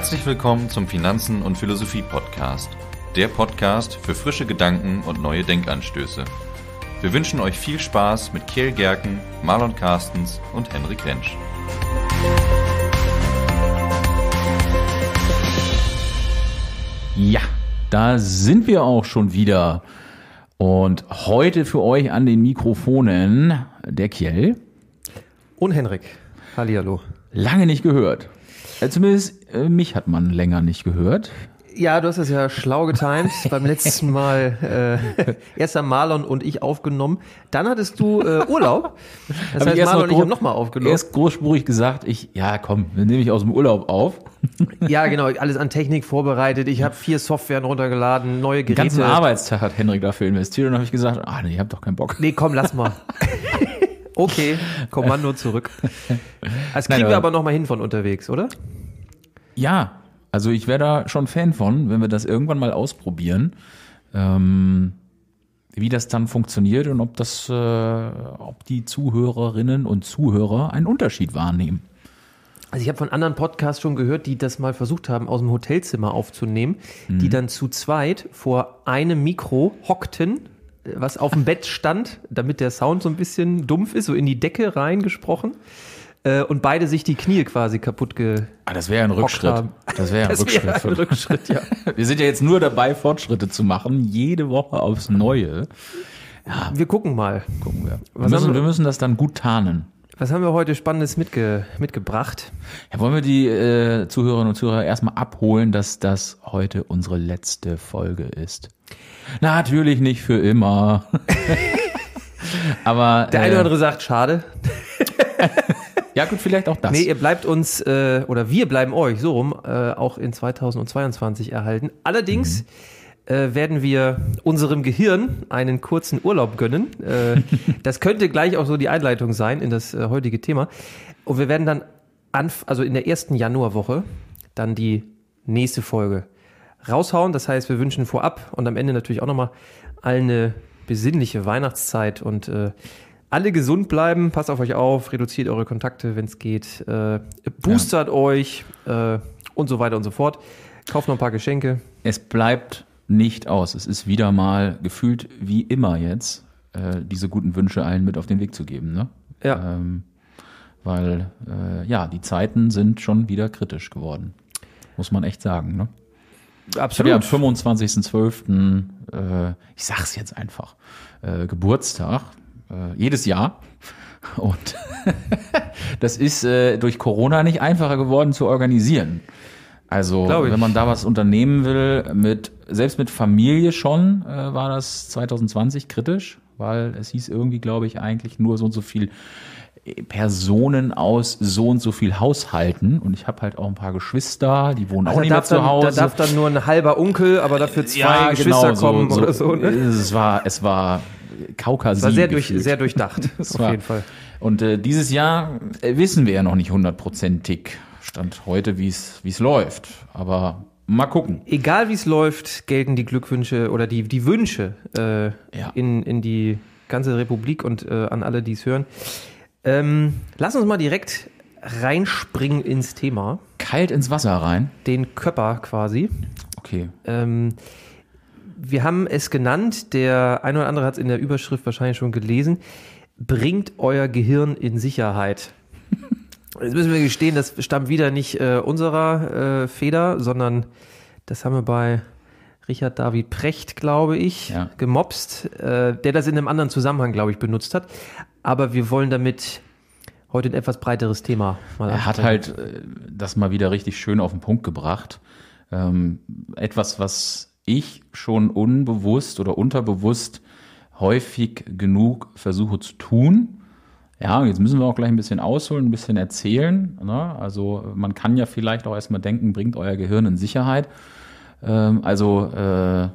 Herzlich willkommen zum Finanzen und Philosophie Podcast, der Podcast für frische Gedanken und neue Denkanstöße. Wir wünschen euch viel Spaß mit Kjell Gerken, Marlon Carstens und Henrik Rentsch. Ja, da sind wir auch schon wieder. Und heute für euch an den Mikrofonen der Kjell. und Henrik. Hallihallo. Lange nicht gehört. Äh, zumindest äh, mich hat man länger nicht gehört. Ja, du hast das ja schlau getimt. Beim letzten Mal äh, erst haben Marlon und ich aufgenommen. Dann hattest du äh, Urlaub. Das heißt, Marlon und ich haben nochmal aufgenommen. Erst großspurig gesagt, ich, ja komm, dann nehme ich aus dem Urlaub auf. ja, genau, alles an Technik vorbereitet. Ich habe vier Softwaren runtergeladen, neue Geräte. Den ganzen Arbeitstag hat Henrik dafür investiert und habe ich gesagt, ah nee, ich habe doch keinen Bock. Nee, komm, lass mal. Okay, Kommando zurück. Das kriegen Nein, wir aber nochmal hin von unterwegs, oder? Ja, also ich wäre da schon Fan von, wenn wir das irgendwann mal ausprobieren. Ähm, wie das dann funktioniert und ob das, äh, ob die Zuhörerinnen und Zuhörer einen Unterschied wahrnehmen. Also ich habe von anderen Podcasts schon gehört, die das mal versucht haben, aus dem Hotelzimmer aufzunehmen, mhm. die dann zu zweit vor einem Mikro hockten was auf dem Bett stand, damit der Sound so ein bisschen dumpf ist, so in die Decke reingesprochen. Äh, und beide sich die Knie quasi kaputt ge. Ah, das wäre ein Rückschritt. Haben. Das wäre ein das Rückschritt. Wär ein Rückschritt ja. Wir sind ja jetzt nur dabei, Fortschritte zu machen, jede Woche aufs Neue. Ja. Wir gucken mal. Gucken wir. Wir müssen, wir müssen das dann gut tarnen. Was haben wir heute Spannendes mitge mitgebracht? Ja, wollen wir die äh, Zuhörerinnen und Zuhörer erstmal abholen, dass das heute unsere letzte Folge ist? Natürlich nicht für immer. Aber der eine oder äh, andere sagt, schade. ja gut, vielleicht auch das. Nee, ihr bleibt uns äh, oder wir bleiben euch so rum äh, auch in 2022 erhalten. Allerdings mhm. äh, werden wir unserem Gehirn einen kurzen Urlaub gönnen. Äh, das könnte gleich auch so die Einleitung sein in das äh, heutige Thema. Und wir werden dann, also in der ersten Januarwoche, dann die nächste Folge äh, raushauen. Das heißt, wir wünschen vorab und am Ende natürlich auch nochmal allen eine besinnliche Weihnachtszeit und äh, alle gesund bleiben. Passt auf euch auf, reduziert eure Kontakte, wenn es geht, äh, boostert ja. euch äh, und so weiter und so fort. Kauft noch ein paar Geschenke. Es bleibt nicht aus. Es ist wieder mal gefühlt wie immer jetzt, äh, diese guten Wünsche allen mit auf den Weg zu geben. Ne? Ja. Ähm, weil äh, ja, die Zeiten sind schon wieder kritisch geworden. Muss man echt sagen. Ne? Absolut. Ich habe am 25.12., äh, ich sag's jetzt einfach, äh, Geburtstag, äh, jedes Jahr. Und das ist äh, durch Corona nicht einfacher geworden zu organisieren. Also wenn man da was unternehmen will, mit selbst mit Familie schon äh, war das 2020 kritisch, weil es hieß irgendwie, glaube ich, eigentlich nur so und so viel Personen aus so und so viel Haushalten und ich habe halt auch ein paar Geschwister, die wohnen also auch nicht mehr zu dann, Hause. Da darf dann nur ein halber Onkel, aber dafür zwei ja, genau Geschwister genau, kommen so, oder so. Ne? Es war, es war Kaukasie. Es war sehr, durch, sehr durchdacht, auf war, jeden Fall. Und äh, dieses Jahr äh, wissen wir ja noch nicht hundertprozentig, Stand heute, wie es läuft. Aber Mal gucken. Egal wie es läuft, gelten die Glückwünsche oder die, die Wünsche äh, ja. in, in die ganze Republik und äh, an alle, die es hören. Ähm, lass uns mal direkt reinspringen ins Thema. Kalt ins Wasser rein. Den Körper quasi. Okay. Ähm, wir haben es genannt, der ein oder andere hat es in der Überschrift wahrscheinlich schon gelesen. Bringt euer Gehirn in Sicherheit. Jetzt müssen wir gestehen, das stammt wieder nicht äh, unserer äh, Feder, sondern das haben wir bei Richard David Precht, glaube ich, ja. gemobst, äh, der das in einem anderen Zusammenhang, glaube ich, benutzt hat. Aber wir wollen damit heute ein etwas breiteres Thema mal Er hat halt äh, das mal wieder richtig schön auf den Punkt gebracht. Ähm, etwas, was ich schon unbewusst oder unterbewusst häufig genug versuche zu tun. Ja, jetzt müssen wir auch gleich ein bisschen ausholen, ein bisschen erzählen. Ne? Also man kann ja vielleicht auch erstmal denken, bringt euer Gehirn in Sicherheit. Ähm, also äh,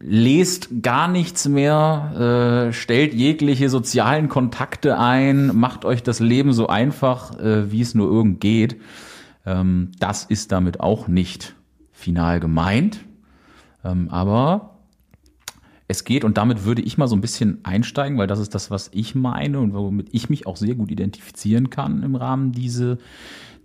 lest gar nichts mehr, äh, stellt jegliche sozialen Kontakte ein, macht euch das Leben so einfach, äh, wie es nur irgend geht. Ähm, das ist damit auch nicht final gemeint. Ähm, aber es geht, und damit würde ich mal so ein bisschen einsteigen, weil das ist das, was ich meine und womit ich mich auch sehr gut identifizieren kann im Rahmen diese,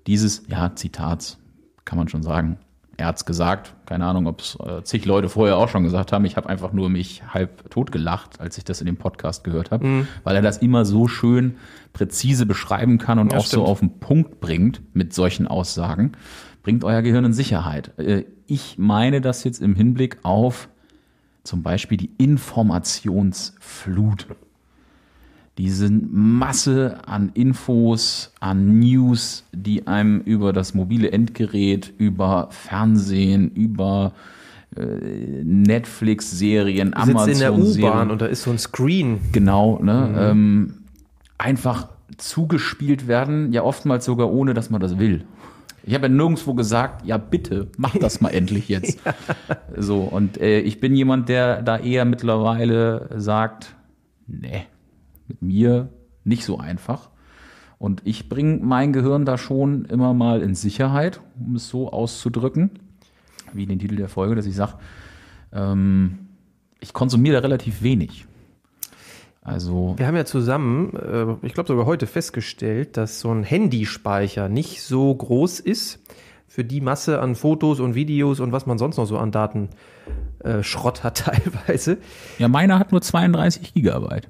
dieses ja, Zitats, kann man schon sagen er hat es gesagt. Keine Ahnung, ob es äh, zig Leute vorher auch schon gesagt haben. Ich habe einfach nur mich halb tot gelacht, als ich das in dem Podcast gehört habe, mhm. weil er das immer so schön präzise beschreiben kann und ja, auch stimmt. so auf den Punkt bringt mit solchen Aussagen. Bringt euer Gehirn in Sicherheit. Äh, ich meine das jetzt im Hinblick auf zum Beispiel die Informationsflut diese Masse an Infos, an News, die einem über das mobile Endgerät, über Fernsehen, über äh, Netflix-Serien, Amazon-Serien. in der U-Bahn und da ist so ein Screen. Genau, ne? Mhm. Ähm, einfach zugespielt werden, ja oftmals sogar ohne, dass man das will. Ich habe ja nirgendwo gesagt, ja bitte, mach das mal endlich jetzt. ja. So, und äh, ich bin jemand, der da eher mittlerweile sagt, nee mit mir nicht so einfach. Und ich bringe mein Gehirn da schon immer mal in Sicherheit, um es so auszudrücken, wie in den Titel der Folge, dass ich sage, ähm, ich konsumiere da relativ wenig. Also wir haben ja zusammen, äh, ich glaube sogar heute festgestellt, dass so ein Handyspeicher nicht so groß ist für die Masse an Fotos und Videos und was man sonst noch so an Datenschrott äh, hat teilweise. Ja, meiner hat nur 32 Gigabyte.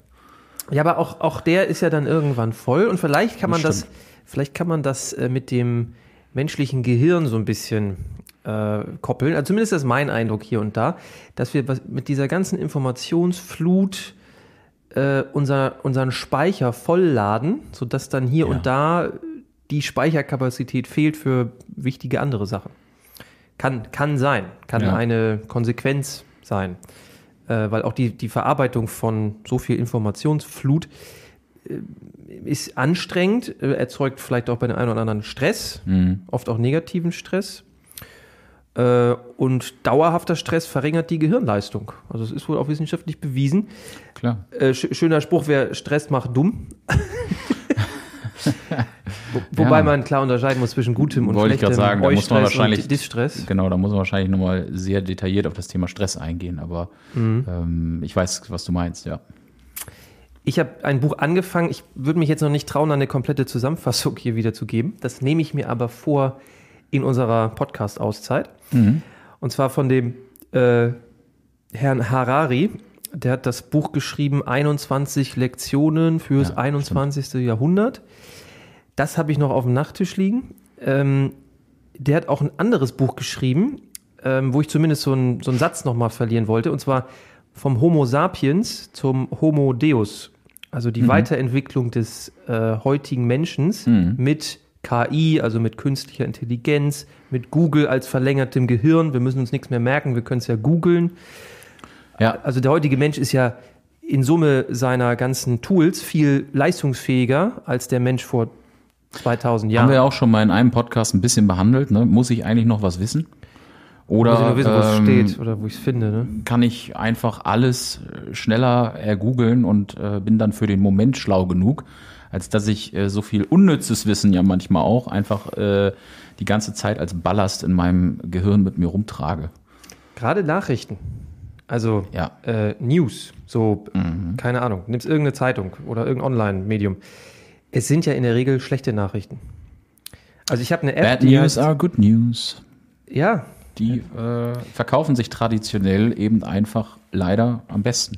Ja, aber auch, auch der ist ja dann irgendwann voll und vielleicht kann man das, das vielleicht kann man das äh, mit dem menschlichen Gehirn so ein bisschen äh, koppeln. Also zumindest ist mein Eindruck hier und da, dass wir mit dieser ganzen Informationsflut äh, unser, unseren Speicher vollladen, sodass dann hier ja. und da die Speicherkapazität fehlt für wichtige andere Sachen. Kann, kann sein, kann ja. eine Konsequenz sein äh, weil auch die, die Verarbeitung von so viel Informationsflut äh, ist anstrengend, äh, erzeugt vielleicht auch bei den einen oder anderen Stress, mhm. oft auch negativen Stress. Äh, und dauerhafter Stress verringert die Gehirnleistung. Also es ist wohl auch wissenschaftlich bewiesen. Klar. Schöner Spruch, wer Stress macht, dumm. Wo, wobei ja. man klar unterscheiden muss zwischen gutem und Wollte schlechtem ich sagen, da muss man wahrscheinlich, Distress. Genau, da muss man wahrscheinlich nochmal sehr detailliert auf das Thema Stress eingehen, aber mhm. ähm, ich weiß, was du meinst, ja. Ich habe ein Buch angefangen, ich würde mich jetzt noch nicht trauen, eine komplette Zusammenfassung hier wiederzugeben. Das nehme ich mir aber vor in unserer Podcast-Auszeit. Mhm. Und zwar von dem äh, Herrn Harari, der hat das Buch geschrieben, 21 Lektionen fürs ja, 21. Stimmt. Jahrhundert. Das habe ich noch auf dem Nachttisch liegen. Ähm, der hat auch ein anderes Buch geschrieben, ähm, wo ich zumindest so, ein, so einen Satz nochmal verlieren wollte, und zwar vom Homo sapiens zum Homo Deus. Also die mhm. Weiterentwicklung des äh, heutigen Menschen mhm. mit KI, also mit künstlicher Intelligenz, mit Google als verlängertem Gehirn. Wir müssen uns nichts mehr merken, wir können es ja googeln. Ja. Also der heutige Mensch ist ja in Summe seiner ganzen Tools viel leistungsfähiger als der Mensch vor 2000 Jahre. Haben wir ja auch schon mal in einem Podcast ein bisschen behandelt. Ne? Muss ich eigentlich noch was wissen? Oder Muss ich nur wissen, ähm, wo es ähm, steht oder wo ich es finde. Ne? Kann ich einfach alles äh, schneller ergoogeln und äh, bin dann für den Moment schlau genug, als dass ich äh, so viel unnützes Wissen ja manchmal auch einfach äh, die ganze Zeit als Ballast in meinem Gehirn mit mir rumtrage. Gerade Nachrichten. Also ja. Äh, News, so, mhm. keine Ahnung, nimmst irgendeine Zeitung oder irgendein Online-Medium. Es sind ja in der Regel schlechte Nachrichten. Also ich habe eine App. Bad News are good news. Ja. Die äh, verkaufen sich traditionell eben einfach leider am besten.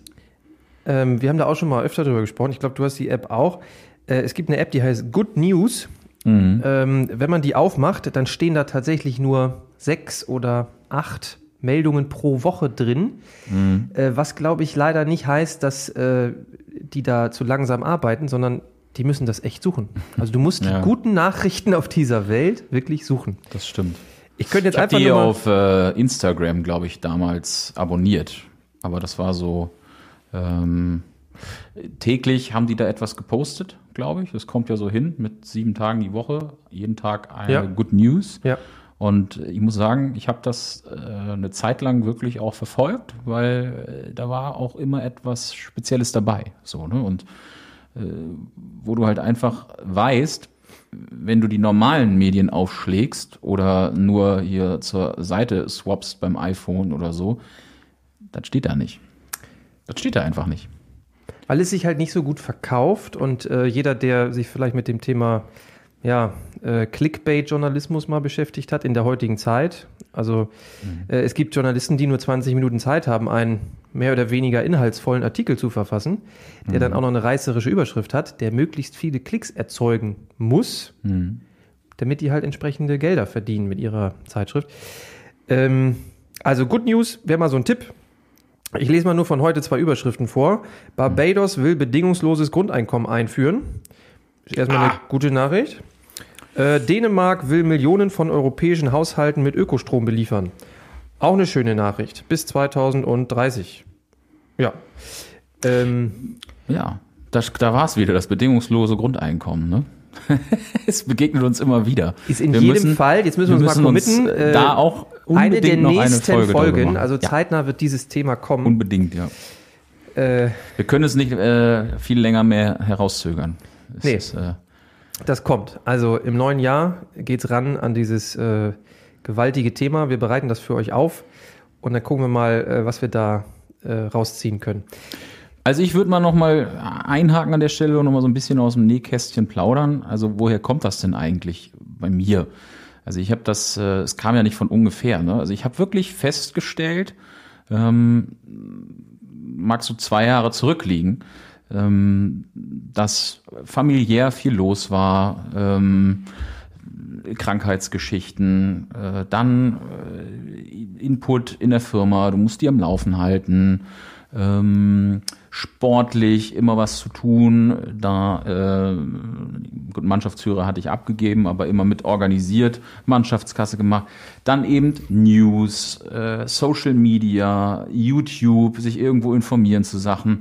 Ähm, wir haben da auch schon mal öfter drüber gesprochen. Ich glaube, du hast die App auch. Äh, es gibt eine App, die heißt Good News. Mhm. Ähm, wenn man die aufmacht, dann stehen da tatsächlich nur sechs oder acht Meldungen pro Woche drin. Mhm. Äh, was, glaube ich, leider nicht heißt, dass äh, die da zu langsam arbeiten, sondern die müssen das echt suchen. Also du musst ja. die guten Nachrichten auf dieser Welt wirklich suchen. Das stimmt. Ich könnte jetzt ich einfach die nur auf äh, Instagram, glaube ich, damals abonniert. Aber das war so ähm, täglich haben die da etwas gepostet, glaube ich. Das kommt ja so hin mit sieben Tagen die Woche, jeden Tag eine ja. Good News. Ja. Und ich muss sagen, ich habe das äh, eine Zeit lang wirklich auch verfolgt, weil äh, da war auch immer etwas Spezielles dabei. So, ne? Und äh, wo du halt einfach weißt, wenn du die normalen Medien aufschlägst oder nur hier zur Seite swapst beim iPhone oder so, das steht da nicht. Das steht da einfach nicht. Weil es sich halt nicht so gut verkauft und äh, jeder, der sich vielleicht mit dem Thema ja, äh, Clickbait-Journalismus mal beschäftigt hat in der heutigen Zeit. Also mhm. äh, es gibt Journalisten, die nur 20 Minuten Zeit haben, einen mehr oder weniger inhaltsvollen Artikel zu verfassen, der mhm. dann auch noch eine reißerische Überschrift hat, der möglichst viele Klicks erzeugen muss, mhm. damit die halt entsprechende Gelder verdienen mit ihrer Zeitschrift. Ähm, also Good News wäre mal so ein Tipp. Ich lese mal nur von heute zwei Überschriften vor. Barbados will bedingungsloses Grundeinkommen einführen. Ist Erstmal ah. eine gute Nachricht. Äh, Dänemark will Millionen von europäischen Haushalten mit Ökostrom beliefern. Auch eine schöne Nachricht. Bis 2030. Ja. Ähm, ja, das, da war es wieder, das bedingungslose Grundeinkommen, ne? es begegnet uns immer wieder. Ist in wir jedem müssen, Fall, jetzt müssen wir, wir uns mal committen, uns äh, da auch eine der nächsten eine Folge Folgen, also zeitnah ja. wird dieses Thema kommen. Unbedingt, ja. Äh, wir können es nicht äh, viel länger mehr herauszögern. Es nee. Ist, äh, das kommt. Also im neuen Jahr geht es ran an dieses äh, gewaltige Thema. Wir bereiten das für euch auf und dann gucken wir mal, äh, was wir da äh, rausziehen können. Also ich würde mal nochmal einhaken an der Stelle und nochmal so ein bisschen aus dem Nähkästchen plaudern. Also woher kommt das denn eigentlich bei mir? Also ich habe das, äh, es kam ja nicht von ungefähr. Ne? Also ich habe wirklich festgestellt, ähm, mag so zwei Jahre zurückliegen, ähm, dass familiär viel los war, ähm, Krankheitsgeschichten, äh, dann äh, Input in der Firma, du musst die am Laufen halten, ähm, sportlich immer was zu tun, da äh, Mannschaftsführer hatte ich abgegeben, aber immer mit organisiert, Mannschaftskasse gemacht, dann eben News, äh, Social Media, YouTube, sich irgendwo informieren zu Sachen.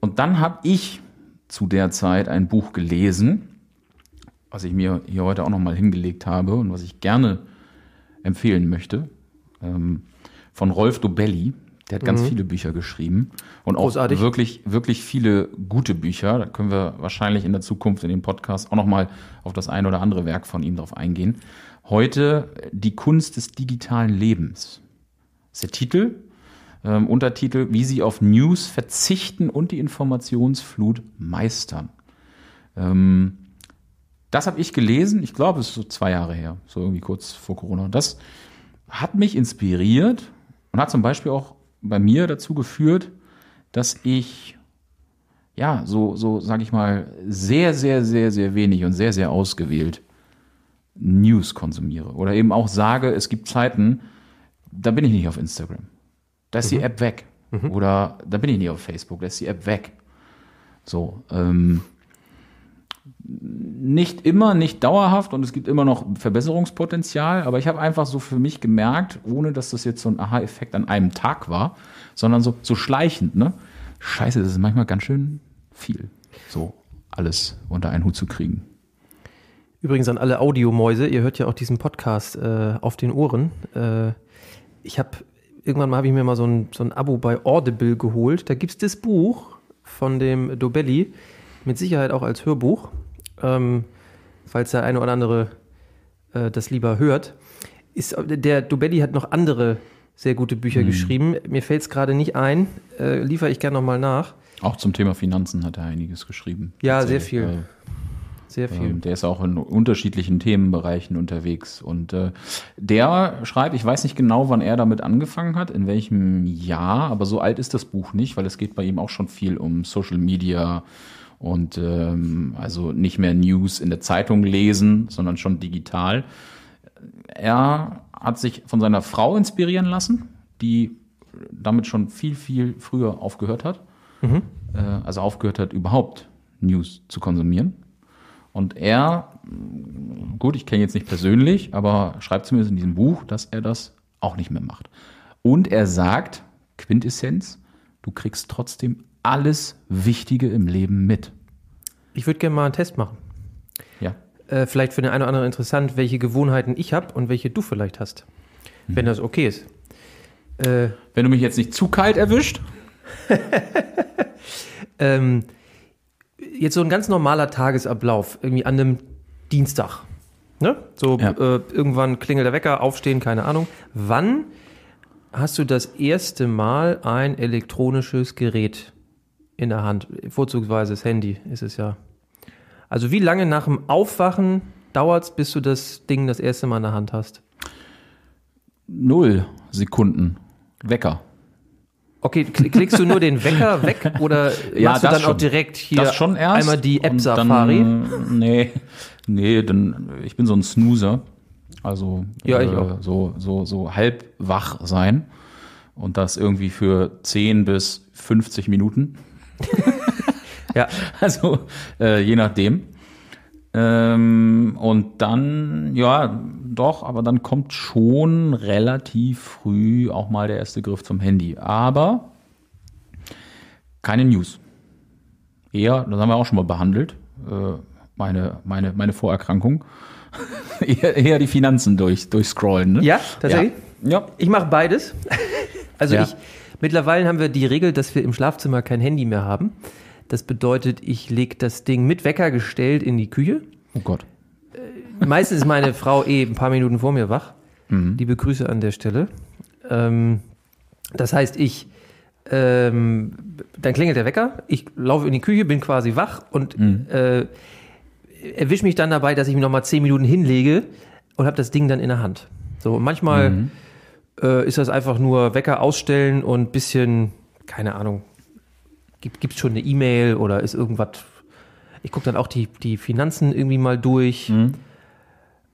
Und dann habe ich zu der Zeit ein Buch gelesen, was ich mir hier heute auch nochmal hingelegt habe und was ich gerne empfehlen möchte, ähm, von Rolf Dobelli. Der hat ganz mhm. viele Bücher geschrieben und Großartig. auch wirklich, wirklich viele gute Bücher. Da können wir wahrscheinlich in der Zukunft in dem Podcast auch nochmal auf das ein oder andere Werk von ihm drauf eingehen. Heute die Kunst des digitalen Lebens. Das ist der Titel ähm, Untertitel, wie sie auf News verzichten und die Informationsflut meistern. Ähm, das habe ich gelesen, ich glaube, es ist so zwei Jahre her, so irgendwie kurz vor Corona. das hat mich inspiriert und hat zum Beispiel auch bei mir dazu geführt, dass ich ja, so, so sage ich mal, sehr, sehr, sehr, sehr wenig und sehr, sehr ausgewählt News konsumiere. Oder eben auch sage, es gibt Zeiten, da bin ich nicht auf Instagram. Da ist mhm. die App weg. Mhm. Oder da bin ich nicht auf Facebook, da ist die App weg. So. Ähm, nicht immer, nicht dauerhaft und es gibt immer noch Verbesserungspotenzial, aber ich habe einfach so für mich gemerkt, ohne dass das jetzt so ein Aha-Effekt an einem Tag war, sondern so, so schleichend, ne? Scheiße, das ist manchmal ganz schön viel, so alles unter einen Hut zu kriegen. Übrigens an alle Audiomäuse, ihr hört ja auch diesen Podcast äh, auf den Ohren. Äh, ich habe irgendwann mal habe ich mir mal so ein, so ein Abo bei Audible geholt. Da gibt es das Buch von dem Dobelli, mit Sicherheit auch als Hörbuch, ähm, falls der eine oder andere äh, das lieber hört. Ist, der Dobelli hat noch andere sehr gute Bücher mhm. geschrieben. Mir fällt es gerade nicht ein, äh, liefere ich gerne nochmal nach. Auch zum Thema Finanzen hat er einiges geschrieben. Ja, sehr viel. Äh, sehr ähm, viel. Ähm, der ist auch in unterschiedlichen Themenbereichen unterwegs. Und äh, der schreibt, ich weiß nicht genau, wann er damit angefangen hat, in welchem Jahr, aber so alt ist das Buch nicht, weil es geht bei ihm auch schon viel um Social Media und ähm, also nicht mehr News in der Zeitung lesen, sondern schon digital. Er hat sich von seiner Frau inspirieren lassen, die damit schon viel, viel früher aufgehört hat. Mhm. Äh, also aufgehört hat, überhaupt News zu konsumieren und er, gut, ich kenne ihn jetzt nicht persönlich, aber schreibt zumindest in diesem Buch, dass er das auch nicht mehr macht. Und er sagt, Quintessenz, du kriegst trotzdem alles Wichtige im Leben mit. Ich würde gerne mal einen Test machen. Ja. Äh, vielleicht für den einen oder anderen interessant, welche Gewohnheiten ich habe und welche du vielleicht hast. Hm. Wenn das okay ist. Äh, Wenn du mich jetzt nicht zu kalt erwischt. ähm, jetzt so ein ganz normaler Tagesablauf, irgendwie an einem Dienstag. Ne? So ja. äh, irgendwann klingelt der Wecker, aufstehen, keine Ahnung. Wann hast du das erste Mal ein elektronisches Gerät in der Hand? Vorzugsweise das Handy ist es ja. Also wie lange nach dem Aufwachen dauert es, bis du das Ding das erste Mal in der Hand hast? Null Sekunden. Wecker. Okay, klickst du nur den Wecker weg oder ja, machst du dann schon. auch direkt hier einmal die App Safari? Dann, nee, nee, denn ich bin so ein Snoozer. Also ja, äh, so, so, so halb wach sein und das irgendwie für 10 bis 50 Minuten. ja. Also äh, je nachdem. Ähm, und dann, ja, doch, aber dann kommt schon relativ früh auch mal der erste Griff zum Handy. Aber keine News. Eher, das haben wir auch schon mal behandelt, äh, meine, meine, meine Vorerkrankung. eher, eher, die Finanzen durch, durchscrollen. Ne? Ja, tatsächlich? Ja. Ich mache beides. also ja. ich, mittlerweile haben wir die Regel, dass wir im Schlafzimmer kein Handy mehr haben. Das bedeutet, ich lege das Ding mit Wecker gestellt in die Küche. Oh Gott. Äh, meistens ist meine Frau eh ein paar Minuten vor mir wach. Mhm. Liebe Grüße an der Stelle. Ähm, das heißt, ich ähm, dann klingelt der Wecker, ich laufe in die Küche, bin quasi wach und mhm. äh, erwische mich dann dabei, dass ich mich nochmal zehn Minuten hinlege und habe das Ding dann in der Hand. So, manchmal mhm. äh, ist das einfach nur Wecker ausstellen und bisschen, keine Ahnung, Gibt es schon eine E-Mail oder ist irgendwas? Ich gucke dann auch die, die Finanzen irgendwie mal durch. Mhm.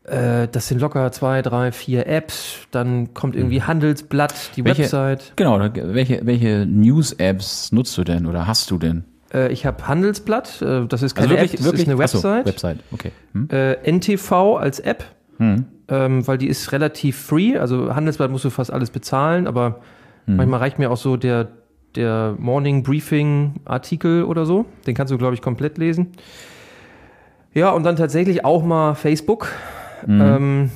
Äh, das sind locker zwei, drei, vier Apps. Dann kommt irgendwie mhm. Handelsblatt, die welche, Website. Genau, welche, welche News-Apps nutzt du denn oder hast du denn? Äh, ich habe Handelsblatt, äh, das ist keine also wirklich, App, das wirklich? ist eine Website. So, Website, okay. Hm. Äh, NTV als App, hm. Ähm, weil die ist relativ free. Also Handelsblatt musst du fast alles bezahlen, aber hm. manchmal reicht mir auch so der der Morning Briefing Artikel oder so. Den kannst du, glaube ich, komplett lesen. Ja, und dann tatsächlich auch mal Facebook. Mhm. Ähm,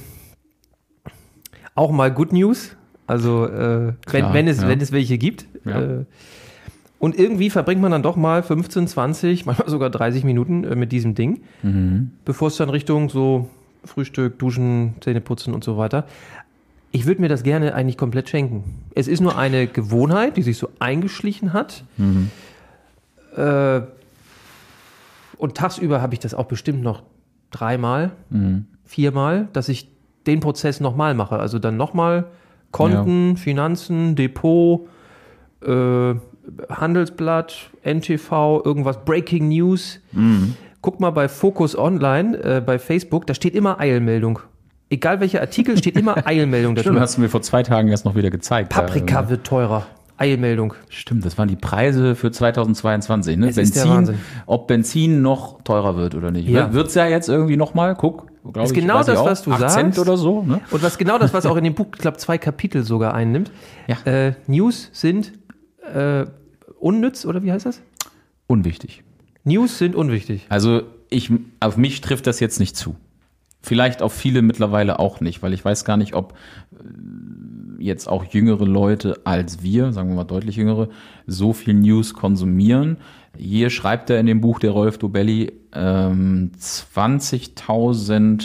auch mal Good News. Also, äh, Klar, wenn, es, ja. wenn es welche gibt. Ja. Äh, und irgendwie verbringt man dann doch mal 15, 20, manchmal sogar 30 Minuten äh, mit diesem Ding, mhm. bevor es dann Richtung so Frühstück, Duschen, Zähne putzen und so weiter ich würde mir das gerne eigentlich komplett schenken. Es ist nur eine Gewohnheit, die sich so eingeschlichen hat. Mhm. Äh, und tagsüber habe ich das auch bestimmt noch dreimal, mhm. viermal, dass ich den Prozess nochmal mache. Also dann nochmal Konten, ja. Finanzen, Depot, äh, Handelsblatt, NTV, irgendwas, Breaking News. Mhm. Guck mal bei Focus Online, äh, bei Facebook, da steht immer Eilmeldung egal welcher Artikel, steht immer Eilmeldung dazu. Stimmt, hast du mir vor zwei Tagen erst noch wieder gezeigt. Paprika da, ne? wird teurer. Eilmeldung. Stimmt, das waren die Preise für 2022. Ne? ist Benzin, ob Benzin noch teurer wird oder nicht. Ja. Ne? Wird es ja jetzt irgendwie nochmal, guck. Ist ich, genau das, was du sagst. Cent oder so. Ne? Und was genau das, was auch in dem Buch, ich glaube, zwei Kapitel sogar einnimmt. Ja. Äh, News sind äh, unnütz oder wie heißt das? Unwichtig. News sind unwichtig. Also ich, auf mich trifft das jetzt nicht zu. Vielleicht auch viele mittlerweile auch nicht, weil ich weiß gar nicht, ob äh, jetzt auch jüngere Leute als wir, sagen wir mal deutlich jüngere, so viel News konsumieren. Hier schreibt er in dem Buch der Rolf Dobelli ähm, 20.000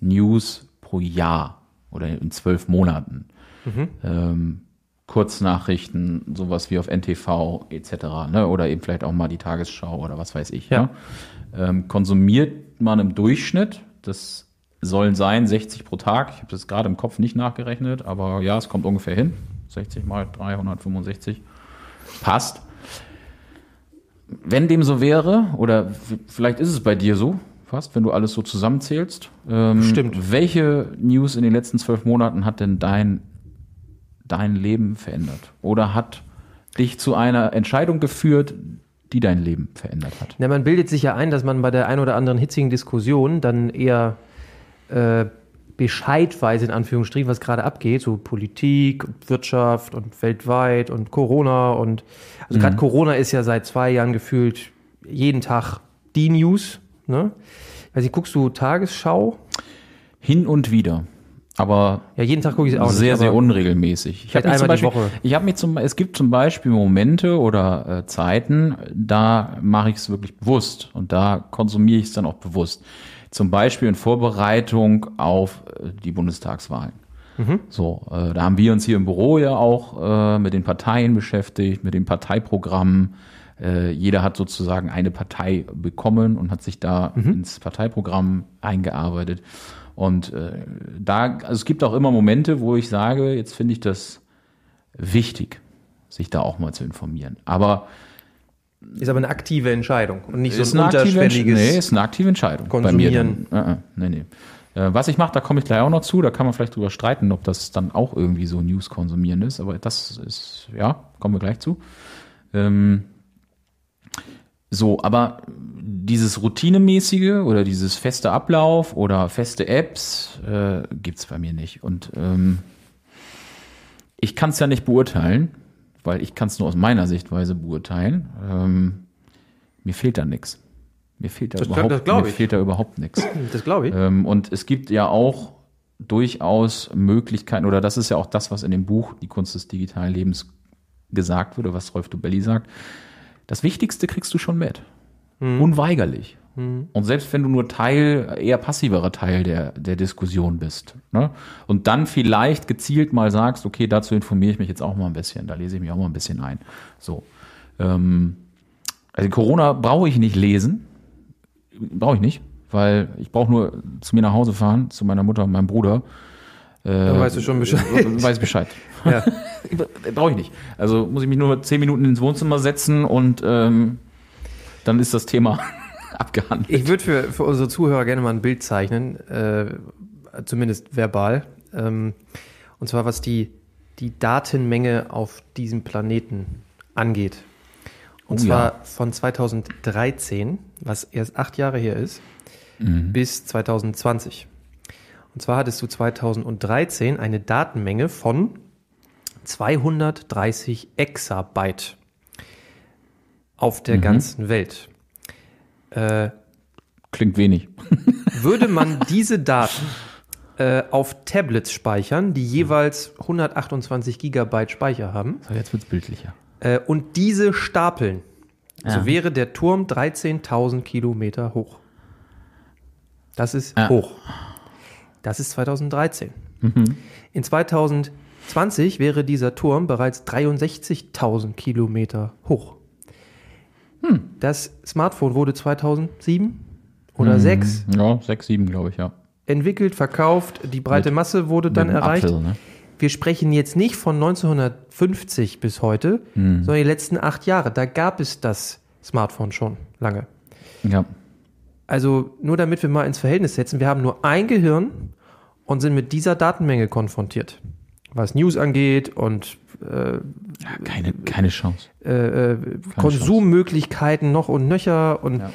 News pro Jahr oder in zwölf Monaten. Mhm. Ähm, Kurznachrichten, sowas wie auf NTV etc. Ne? Oder eben vielleicht auch mal die Tagesschau oder was weiß ich. Ja. Ne? Ähm, konsumiert man im Durchschnitt, das sollen sein 60 pro Tag. Ich habe das gerade im Kopf nicht nachgerechnet, aber ja, es kommt ungefähr hin. 60 mal 365 passt. Wenn dem so wäre, oder vielleicht ist es bei dir so, fast, wenn du alles so zusammenzählst. Ähm, Stimmt. Welche News in den letzten zwölf Monaten hat denn dein, dein Leben verändert? Oder hat dich zu einer Entscheidung geführt, die dein Leben verändert hat? Na, man bildet sich ja ein, dass man bei der ein oder anderen hitzigen Diskussion dann eher äh, Bescheid weiß, in Anführungsstrichen, was gerade abgeht, so Politik, Wirtschaft und weltweit und Corona und also mhm. gerade Corona ist ja seit zwei Jahren gefühlt jeden Tag die News. Ne? Also guckst du Tagesschau? Hin und wieder. Aber ja, jeden Tag gucke ich auch sehr, nicht, sehr unregelmäßig. Ich habe einmal Beispiel, die Woche. Ich habe mich zum, es gibt zum Beispiel Momente oder äh, Zeiten, da mache ich es wirklich bewusst und da konsumiere ich es dann auch bewusst. Zum Beispiel in Vorbereitung auf äh, die Bundestagswahlen. Mhm. So, äh, da haben wir uns hier im Büro ja auch äh, mit den Parteien beschäftigt, mit den Parteiprogrammen. Äh, jeder hat sozusagen eine Partei bekommen und hat sich da mhm. ins Parteiprogramm eingearbeitet. Und äh, da, also es gibt auch immer Momente, wo ich sage, jetzt finde ich das wichtig, sich da auch mal zu informieren. Aber ist aber eine aktive Entscheidung und nicht so ein unterschwelliges. Nee, ist eine aktive Entscheidung. Konsumieren. Bei mir dann. Äh, äh, nee, nee. Äh, was ich mache, da komme ich gleich auch noch zu. Da kann man vielleicht drüber streiten, ob das dann auch irgendwie so News konsumieren ist. Aber das ist, ja, kommen wir gleich zu. Ähm so, aber dieses routinemäßige oder dieses feste Ablauf oder feste Apps äh, gibt es bei mir nicht. Und ähm, ich kann es ja nicht beurteilen, weil ich kann es nur aus meiner Sichtweise beurteilen. Ähm, mir fehlt da nichts. Mir fehlt da, das überhaupt, glaub, mir fehlt da überhaupt nichts. Das glaube ich. Ähm, und es gibt ja auch durchaus Möglichkeiten, oder das ist ja auch das, was in dem Buch Die Kunst des digitalen Lebens gesagt wird, was Rolf Dubelli sagt. Das Wichtigste kriegst du schon mit. Mhm. Unweigerlich. Mhm. Und selbst wenn du nur Teil, eher passiverer Teil der, der Diskussion bist. Ne? Und dann vielleicht gezielt mal sagst, okay, dazu informiere ich mich jetzt auch mal ein bisschen, da lese ich mich auch mal ein bisschen ein. So. Ähm, also Corona brauche ich nicht lesen brauche ich nicht, weil ich brauche nur zu mir nach Hause fahren, zu meiner Mutter und meinem Bruder. Äh, Dann weißt du schon Bescheid. Weiß Bescheid. Ja. brauche ich nicht. Also muss ich mich nur zehn Minuten ins Wohnzimmer setzen und ähm, dann ist das Thema abgehandelt. Ich würde für, für unsere Zuhörer gerne mal ein Bild zeichnen, äh, zumindest verbal. Ähm, und zwar was die, die Datenmenge auf diesem Planeten angeht. Und oh, zwar ja. von 2013 was erst acht Jahre her ist, mhm. bis 2020. Und zwar hattest du 2013 eine Datenmenge von 230 Exabyte auf der mhm. ganzen Welt. Äh, Klingt wenig. würde man diese Daten äh, auf Tablets speichern, die mhm. jeweils 128 Gigabyte Speicher haben. So, jetzt wird's bildlicher. Äh, und diese stapeln also ja. wäre der Turm 13.000 Kilometer hoch. Das ist ja. hoch. Das ist 2013. Mhm. In 2020 wäre dieser Turm bereits 63.000 Kilometer hoch. Hm. Das Smartphone wurde 2007 oder 2006? Hm. 6. Ja, 6, 7 glaube ich, ja. Entwickelt, verkauft, die breite Mit Masse wurde dann erreicht. Apfel, ne? wir sprechen jetzt nicht von 1950 bis heute, mhm. sondern die letzten acht Jahre. Da gab es das Smartphone schon lange. Ja. Also nur damit wir mal ins Verhältnis setzen, wir haben nur ein Gehirn und sind mit dieser Datenmenge konfrontiert. Was News angeht und äh, ja, keine, keine Chance. Äh, äh, keine Konsummöglichkeiten Chance. noch und nöcher und ja.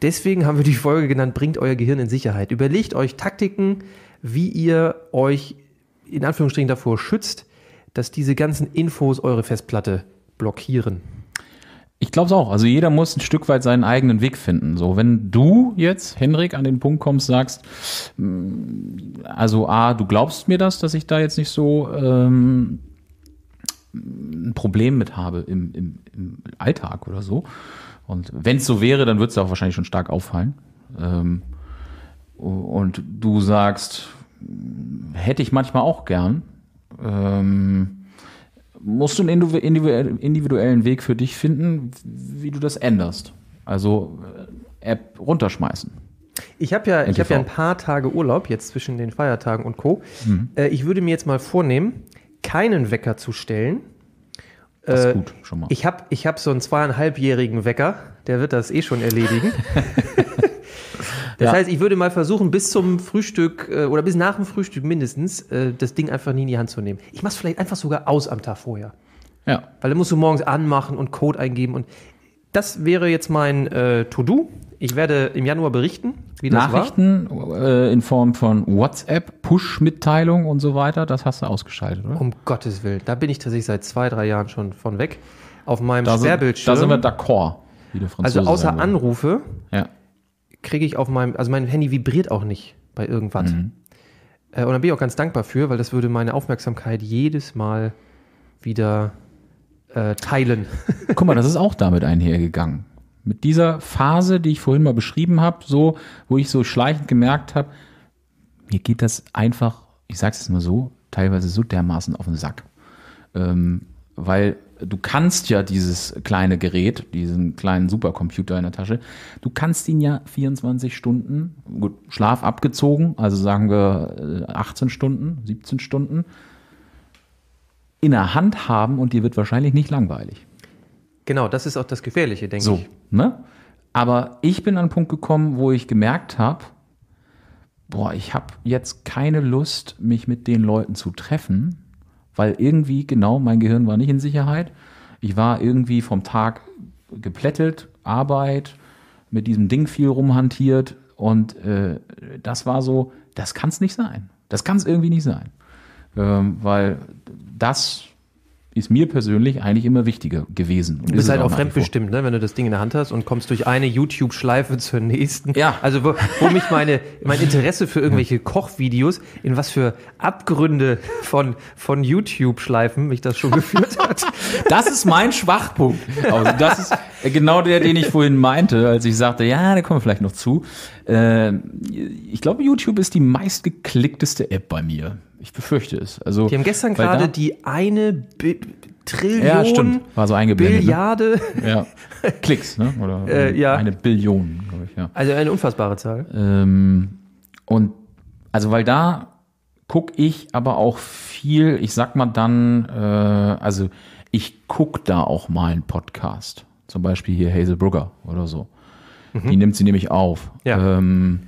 deswegen haben wir die Folge genannt, bringt euer Gehirn in Sicherheit. Überlegt euch Taktiken, wie ihr euch in Anführungsstrichen davor schützt, dass diese ganzen Infos eure Festplatte blockieren? Ich glaube es auch. Also jeder muss ein Stück weit seinen eigenen Weg finden. So, wenn du jetzt, Henrik, an den Punkt kommst, sagst, mm, also A, du glaubst mir das, dass ich da jetzt nicht so ähm, ein Problem mit habe im, im, im Alltag oder so. Und wenn es so wäre, dann würde es auch wahrscheinlich schon stark auffallen. Ähm, und du sagst, hätte ich manchmal auch gern. Ähm, musst du einen individuellen Weg für dich finden, wie du das änderst. Also äh, App runterschmeißen. Ich habe ja, hab ja ein paar Tage Urlaub jetzt zwischen den Feiertagen und Co. Mhm. Äh, ich würde mir jetzt mal vornehmen, keinen Wecker zu stellen. Das ist äh, gut, schon mal. Ich habe ich hab so einen zweieinhalbjährigen Wecker, der wird das eh schon erledigen. Das ja. heißt, ich würde mal versuchen, bis zum Frühstück äh, oder bis nach dem Frühstück mindestens äh, das Ding einfach nie in die Hand zu nehmen. Ich mache es vielleicht einfach sogar aus am Tag vorher. Ja. Weil dann musst du morgens anmachen und Code eingeben und das wäre jetzt mein äh, To-Do. Ich werde im Januar berichten, wie das Nachrichten, war. Nachrichten äh, in Form von WhatsApp, Push-Mitteilung und so weiter, das hast du ausgeschaltet, oder? Um Gottes Willen, da bin ich tatsächlich seit zwei, drei Jahren schon von weg. Auf meinem da Sperrbildschirm. da sind wir d'accord, wie der Franzose Also außer Anrufe ja kriege ich auf meinem, also mein Handy vibriert auch nicht bei irgendwas. Mhm. Äh, und da bin ich auch ganz dankbar für, weil das würde meine Aufmerksamkeit jedes Mal wieder äh, teilen. Guck mal, das ist auch damit einhergegangen. Mit dieser Phase, die ich vorhin mal beschrieben habe, so, wo ich so schleichend gemerkt habe, mir geht das einfach, ich sag's es nur so, teilweise so dermaßen auf den Sack. Ähm, weil du kannst ja dieses kleine Gerät, diesen kleinen Supercomputer in der Tasche, du kannst ihn ja 24 Stunden, gut, Schlaf abgezogen, also sagen wir 18 äh, Stunden, 17 Stunden, in der Hand haben und dir wird wahrscheinlich nicht langweilig. Genau, das ist auch das Gefährliche, denke so, ich. ne? Aber ich bin an den Punkt gekommen, wo ich gemerkt habe, boah, ich habe jetzt keine Lust, mich mit den Leuten zu treffen, weil irgendwie genau mein Gehirn war nicht in Sicherheit. Ich war irgendwie vom Tag geplättet, Arbeit, mit diesem Ding viel rumhantiert und äh, das war so, das kann es nicht sein. Das kann es irgendwie nicht sein, ähm, weil das ist mir persönlich eigentlich immer wichtiger gewesen. Und du bist halt auch, auch fremdbestimmt, ne? wenn du das Ding in der Hand hast und kommst durch eine YouTube-Schleife zur nächsten. Ja. Also wo, wo mich meine, mein Interesse für irgendwelche Kochvideos, in was für Abgründe von, von YouTube-Schleifen mich das schon geführt hat. Das ist mein Schwachpunkt. Also das ist äh, genau der, den ich vorhin meinte, als ich sagte, ja, da kommen wir vielleicht noch zu. Äh, ich glaube, YouTube ist die meistgeklickteste App bei mir. Ich befürchte es. Also, die haben gestern gerade die eine Bi Trillion. Ja, stimmt. War so eingeblendet. Ne? Billiarde. Ne? Ja. Klicks, ne? Oder äh, äh ja. eine Billion, glaube ich. Ja. Also eine unfassbare Zahl. Ähm, und also, weil da gucke ich aber auch viel, ich sag mal dann, äh, also ich gucke da auch mal einen Podcast. Zum Beispiel hier Hazel Brugger oder so. Mhm. Die nimmt sie nämlich auf. Ja. Ähm,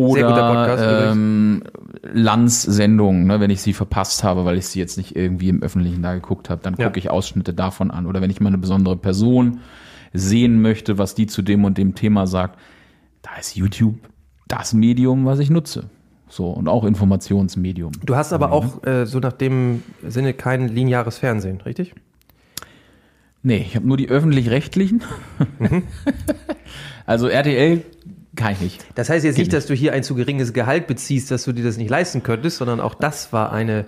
oder ähm, Lanz-Sendungen, ne, wenn ich sie verpasst habe, weil ich sie jetzt nicht irgendwie im Öffentlichen da geguckt habe, dann gucke ja. ich Ausschnitte davon an. Oder wenn ich mal eine besondere Person sehen möchte, was die zu dem und dem Thema sagt, da ist YouTube das Medium, was ich nutze. So, und auch Informationsmedium. Du hast aber auch äh, so nach dem Sinne kein lineares Fernsehen, richtig? Nee, ich habe nur die öffentlich-rechtlichen. Mhm. also RTL kann ich nicht. Das heißt jetzt nicht, dass du hier ein zu geringes Gehalt beziehst, dass du dir das nicht leisten könntest, sondern auch das war eine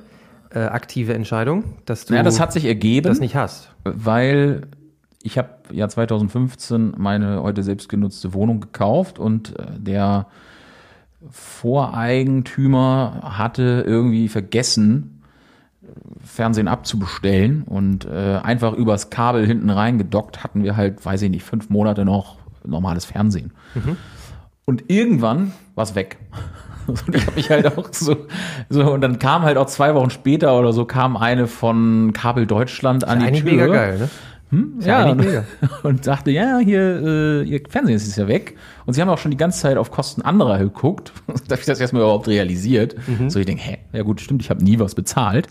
äh, aktive Entscheidung, dass du. Ja, naja, das hat sich ergeben. Das nicht hast. Weil ich habe ja 2015 meine heute selbstgenutzte Wohnung gekauft und äh, der Voreigentümer hatte irgendwie vergessen, Fernsehen abzubestellen und äh, einfach übers Kabel hinten reingedockt hatten wir halt, weiß ich nicht, fünf Monate noch normales Fernsehen. Mhm. Und irgendwann war es weg. Und ich habe mich halt auch so, so, und dann kam halt auch zwei Wochen später oder so, kam eine von Kabel Deutschland an die Tür. mega geil, ne? Hm? Ja, und, und dachte, ja, hier, äh, ihr Fernsehen ist ja weg. Und sie haben auch schon die ganze Zeit auf Kosten anderer geguckt. da habe ich das erstmal überhaupt realisiert. Mhm. So, ich denke, hä, ja gut, stimmt, ich habe nie was bezahlt.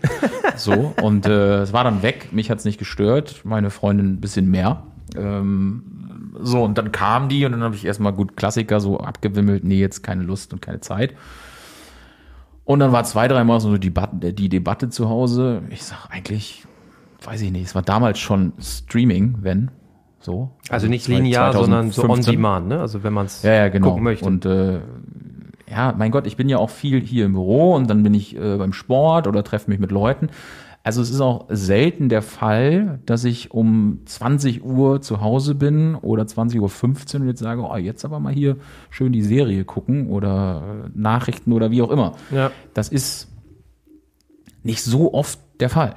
so, und äh, es war dann weg. Mich hat's nicht gestört, meine Freundin ein bisschen mehr. Ähm, so, und dann kamen die und dann habe ich erstmal gut Klassiker so abgewimmelt, nee, jetzt keine Lust und keine Zeit. Und dann war zwei, dreimal so die, äh, die Debatte zu Hause. Ich sag eigentlich, weiß ich nicht, es war damals schon Streaming, wenn. So. Also nicht linear, 2015. sondern so on demand, ne? Also wenn man es ja, ja, genau. gucken möchte. Und äh, ja, mein Gott, ich bin ja auch viel hier im Büro und dann bin ich äh, beim Sport oder treffe mich mit Leuten. Also es ist auch selten der Fall, dass ich um 20 Uhr zu Hause bin oder 20.15 Uhr und jetzt sage, oh, jetzt aber mal hier schön die Serie gucken oder äh, Nachrichten oder wie auch immer. Ja. Das ist nicht so oft der Fall.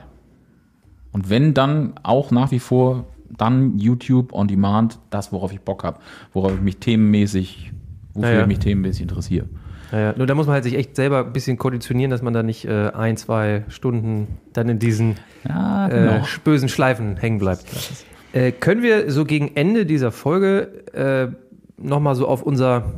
Und wenn dann auch nach wie vor dann YouTube on Demand, das, worauf ich Bock habe, worauf ich mich themenmäßig, wofür ja, ja. ich mich themenmäßig interessiere. Ja, ja. Nur da muss man halt sich echt selber ein bisschen konditionieren, dass man da nicht äh, ein, zwei Stunden dann in diesen ja, äh, genau. äh, bösen Schleifen hängen bleibt. Äh, können wir so gegen Ende dieser Folge äh, nochmal so auf unser,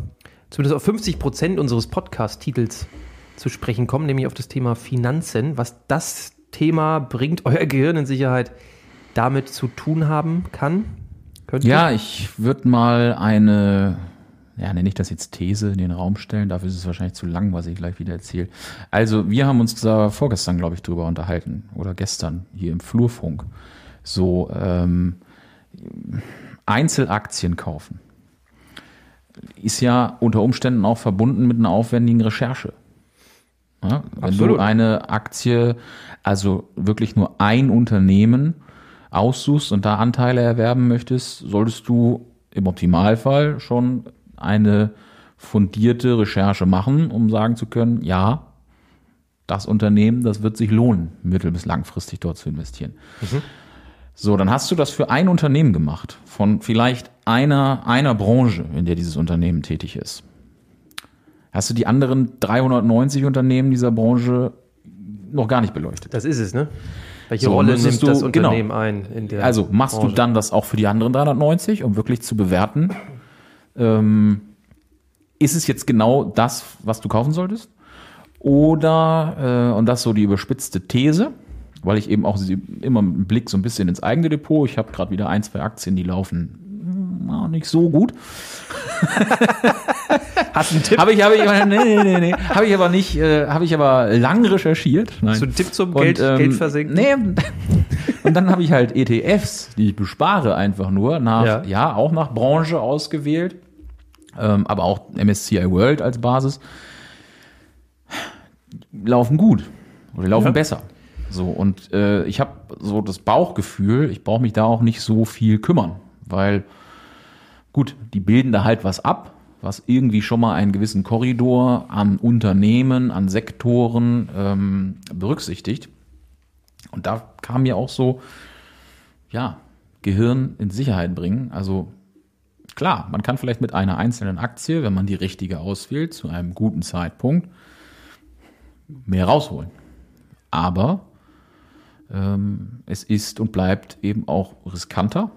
zumindest auf 50 Prozent unseres Podcast-Titels zu sprechen kommen, nämlich auf das Thema Finanzen, was das Thema bringt euer Gehirn in Sicherheit damit zu tun haben kann? Könnte? Ja, ich würde mal eine ja, nenne ich das jetzt These in den Raum stellen. Dafür ist es wahrscheinlich zu lang, was ich gleich wieder erzähle. Also, wir haben uns da vorgestern, glaube ich, drüber unterhalten oder gestern hier im Flurfunk. So ähm, Einzelaktien kaufen ist ja unter Umständen auch verbunden mit einer aufwendigen Recherche. Ja, wenn Absolut. du eine Aktie, also wirklich nur ein Unternehmen aussuchst und da Anteile erwerben möchtest, solltest du im Optimalfall schon eine fundierte Recherche machen, um sagen zu können, ja, das Unternehmen, das wird sich lohnen, mittel- bis langfristig dort zu investieren. Mhm. So, dann hast du das für ein Unternehmen gemacht, von vielleicht einer, einer Branche, in der dieses Unternehmen tätig ist. Hast du die anderen 390 Unternehmen dieser Branche noch gar nicht beleuchtet? Das ist es, ne? Welche so, Rolle nimmt du, das genau. Unternehmen genau, ein? also machst Branche? du dann das auch für die anderen 390, um wirklich zu bewerten, ähm, ist es jetzt genau das, was du kaufen solltest? Oder, äh, und das so die überspitzte These, weil ich eben auch immer einen Blick so ein bisschen ins eigene Depot, ich habe gerade wieder ein, zwei Aktien, die laufen hm, auch nicht so gut. Hast du einen Tipp? Habe ich, habe ich, nee, nee, nee, nee. Habe ich aber nicht, äh, habe ich aber lang recherchiert. Nein. Hast du einen Tipp zum Geld, ähm, Geld versenken? Nee. Und dann habe ich halt ETFs, die ich bespare einfach nur, nach, ja. ja, auch nach Branche ausgewählt. Ähm, aber auch MSCI World als Basis, laufen gut oder laufen ja. besser. So, und äh, ich habe so das Bauchgefühl, ich brauche mich da auch nicht so viel kümmern, weil gut, die bilden da halt was ab, was irgendwie schon mal einen gewissen Korridor an Unternehmen, an Sektoren ähm, berücksichtigt. Und da kam mir auch so, ja, Gehirn in Sicherheit bringen. Also Klar, man kann vielleicht mit einer einzelnen Aktie, wenn man die richtige auswählt, zu einem guten Zeitpunkt mehr rausholen. Aber ähm, es ist und bleibt eben auch riskanter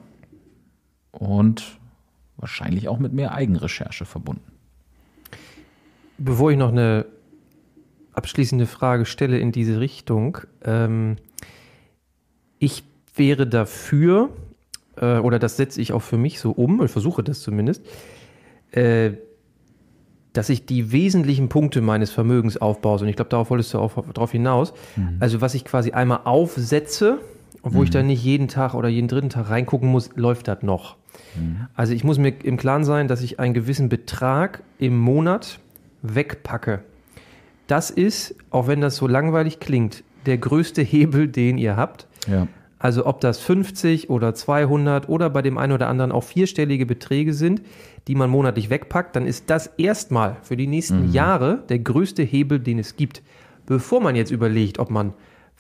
und wahrscheinlich auch mit mehr Eigenrecherche verbunden. Bevor ich noch eine abschließende Frage stelle in diese Richtung, ähm, ich wäre dafür, äh, oder das setze ich auch für mich so um, oder versuche das zumindest, äh, dass ich die wesentlichen Punkte meines Vermögens aufbaue. Und ich glaube, darauf wolltest du auch drauf hinaus. Mhm. Also, was ich quasi einmal aufsetze, wo mhm. ich dann nicht jeden Tag oder jeden dritten Tag reingucken muss, läuft das noch. Mhm. Also, ich muss mir im Klaren sein, dass ich einen gewissen Betrag im Monat wegpacke. Das ist, auch wenn das so langweilig klingt, der größte Hebel, den ihr habt. Ja. Also ob das 50 oder 200 oder bei dem einen oder anderen auch vierstellige Beträge sind, die man monatlich wegpackt, dann ist das erstmal für die nächsten mhm. Jahre der größte Hebel, den es gibt. Bevor man jetzt überlegt, ob man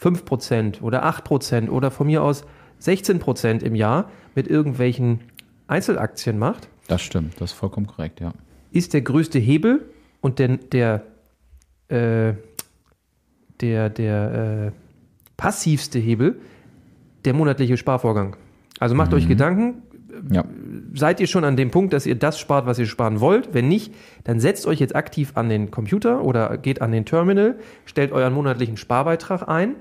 5% oder 8% oder von mir aus 16% im Jahr mit irgendwelchen Einzelaktien macht. Das stimmt, das ist vollkommen korrekt, ja. Ist der größte Hebel und der, der, äh, der, der äh, passivste Hebel, der monatliche Sparvorgang. Also macht mhm. euch Gedanken. Ja. Seid ihr schon an dem Punkt, dass ihr das spart, was ihr sparen wollt? Wenn nicht, dann setzt euch jetzt aktiv an den Computer oder geht an den Terminal, stellt euren monatlichen Sparbeitrag ein,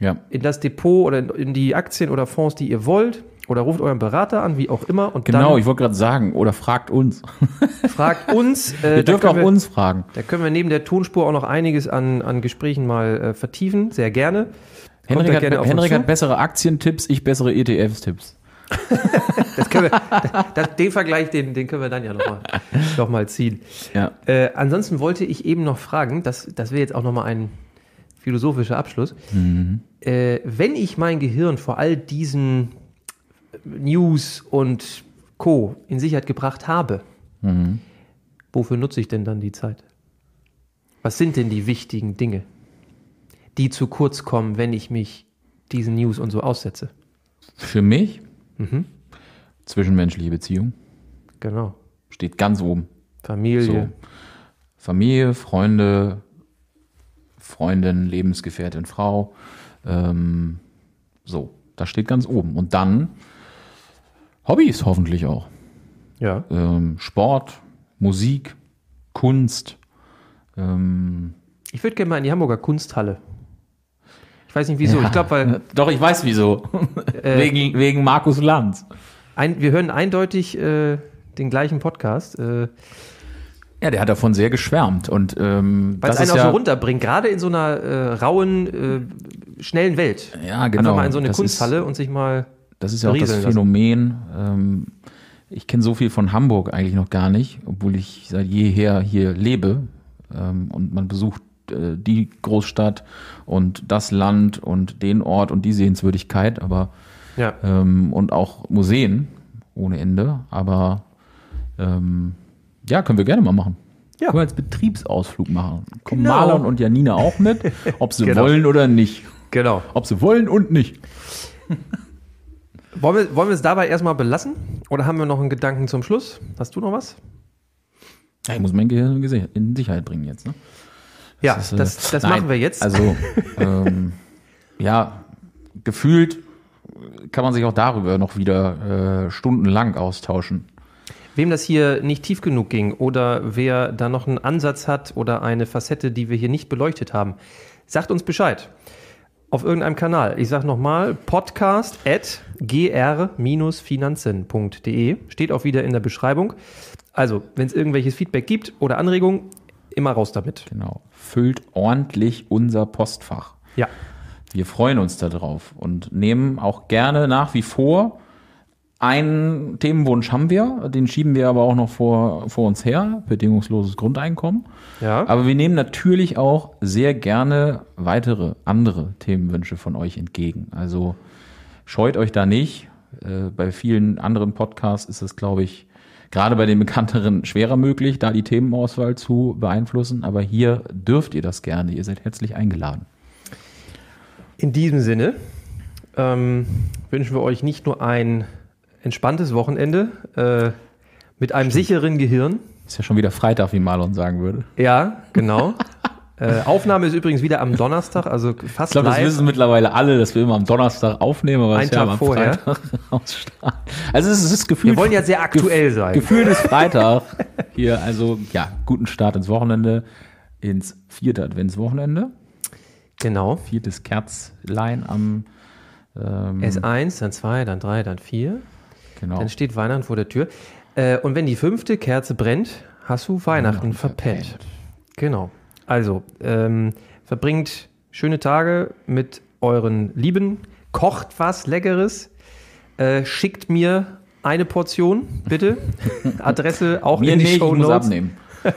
ja. in das Depot oder in die Aktien oder Fonds, die ihr wollt, oder ruft euren Berater an, wie auch immer. Und genau, dann, ich wollte gerade sagen, oder fragt uns. Fragt uns. Äh, ihr dürft auch wir, uns fragen. Da können wir neben der Tonspur auch noch einiges an, an Gesprächen mal äh, vertiefen, sehr gerne. Henrik, hat, Henrik hat bessere Aktientipps, ich bessere ETFs-Tipps. das können wir, das, den Vergleich, den, den können wir dann ja nochmal noch mal ziehen. Ja. Äh, ansonsten wollte ich eben noch fragen, das, das wäre jetzt auch nochmal ein philosophischer Abschluss. Mhm. Äh, wenn ich mein Gehirn vor all diesen News und Co. in Sicherheit gebracht habe, mhm. wofür nutze ich denn dann die Zeit? Was sind denn die wichtigen Dinge? die zu kurz kommen, wenn ich mich diesen News und so aussetze? Für mich? Mhm. Zwischenmenschliche Beziehung. Genau. Steht ganz oben. Familie. So. Familie, Freunde, Freundin, Lebensgefährtin, Frau. Ähm, so, das steht ganz oben. Und dann Hobbys hoffentlich auch. Ja. Ähm, Sport, Musik, Kunst. Ähm, ich würde gerne mal in die Hamburger Kunsthalle weiß nicht wieso. Ja. Ich glaube, weil. Doch, ich weiß wieso. Äh, wegen, wegen Markus Lanz. Ein, wir hören eindeutig äh, den gleichen Podcast. Äh, ja, der hat davon sehr geschwärmt. Und, ähm, Weil es einen auch ja so runterbringt, gerade in so einer äh, rauen, äh, schnellen Welt. Ja, genau. Einfach mal in so eine das Kunsthalle ist, und sich mal. Das ist ja auch das Phänomen. Ähm, ich kenne so viel von Hamburg eigentlich noch gar nicht, obwohl ich seit jeher hier lebe. Ähm, und man besucht äh, die Großstadt und das Land und den Ort und die Sehenswürdigkeit, aber ja. ähm, und auch Museen ohne Ende. Aber ähm, ja, können wir gerne mal machen. Ja. Können wir als Betriebsausflug machen. Kommen genau. Marlon und Janina auch mit, ob sie genau. wollen oder nicht. Genau. Ob sie wollen und nicht. wollen, wir, wollen wir es dabei erstmal belassen? Oder haben wir noch einen Gedanken zum Schluss? Hast du noch was? Ja, ich muss mein Gehirn in Sicherheit bringen jetzt. Ne? ja, das, ist, das, das nein, machen wir jetzt. Also, ähm, ja, gefühlt kann man sich auch darüber noch wieder äh, stundenlang austauschen. Wem das hier nicht tief genug ging oder wer da noch einen Ansatz hat oder eine Facette, die wir hier nicht beleuchtet haben, sagt uns Bescheid. Auf irgendeinem Kanal. Ich sage nochmal, podcast at gr-finanzen.de. Steht auch wieder in der Beschreibung. Also, wenn es irgendwelches Feedback gibt oder Anregungen, immer raus damit. Genau füllt ordentlich unser Postfach. Ja. Wir freuen uns darauf und nehmen auch gerne nach wie vor. Einen Themenwunsch haben wir, den schieben wir aber auch noch vor, vor uns her, bedingungsloses Grundeinkommen. Ja. Aber wir nehmen natürlich auch sehr gerne weitere andere Themenwünsche von euch entgegen. Also scheut euch da nicht. Äh, bei vielen anderen Podcasts ist es, glaube ich, gerade bei den bekannteren schwerer möglich, da die Themenauswahl zu beeinflussen. Aber hier dürft ihr das gerne. Ihr seid herzlich eingeladen. In diesem Sinne ähm, wünschen wir euch nicht nur ein entspanntes Wochenende äh, mit einem Stimmt. sicheren Gehirn. Ist ja schon wieder Freitag, wie Marlon sagen würde. Ja, genau. Äh, Aufnahme ist übrigens wieder am Donnerstag, also fast Ich glaube, das wissen mittlerweile alle, dass wir immer am Donnerstag aufnehmen, aber es Tag ja am vorher. Freitag Also es ist, es ist Wir wollen ja sehr aktuell sein. Gefühl des Freitag hier. Also ja, guten Start ins Wochenende, ins vierte Adventswochenende. Genau. Viertes Kerzlein am ähm, S1, dann zwei, dann drei, dann vier. Genau. Dann steht Weihnachten vor der Tür. Äh, und wenn die fünfte Kerze brennt, hast du Weihnachten, Weihnachten verpennt. verpennt. Genau. Also, ähm, verbringt schöne Tage mit euren Lieben, kocht was Leckeres, äh, schickt mir eine Portion, bitte. Adresse auch mir in die nicht, Show Notes. abnehmen.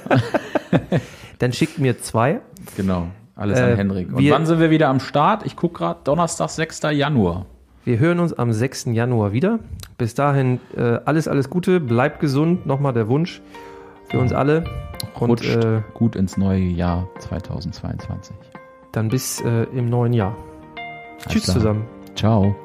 Dann schickt mir zwei. Genau, alles äh, an Henrik. Und wir, wann sind wir wieder am Start? Ich gucke gerade, Donnerstag, 6. Januar. Wir hören uns am 6. Januar wieder. Bis dahin äh, alles, alles Gute, bleibt gesund. Nochmal der Wunsch für uns alle. Und, äh, gut ins neue Jahr 2022. Dann bis äh, im neuen Jahr. Tschüss klar. zusammen. Ciao.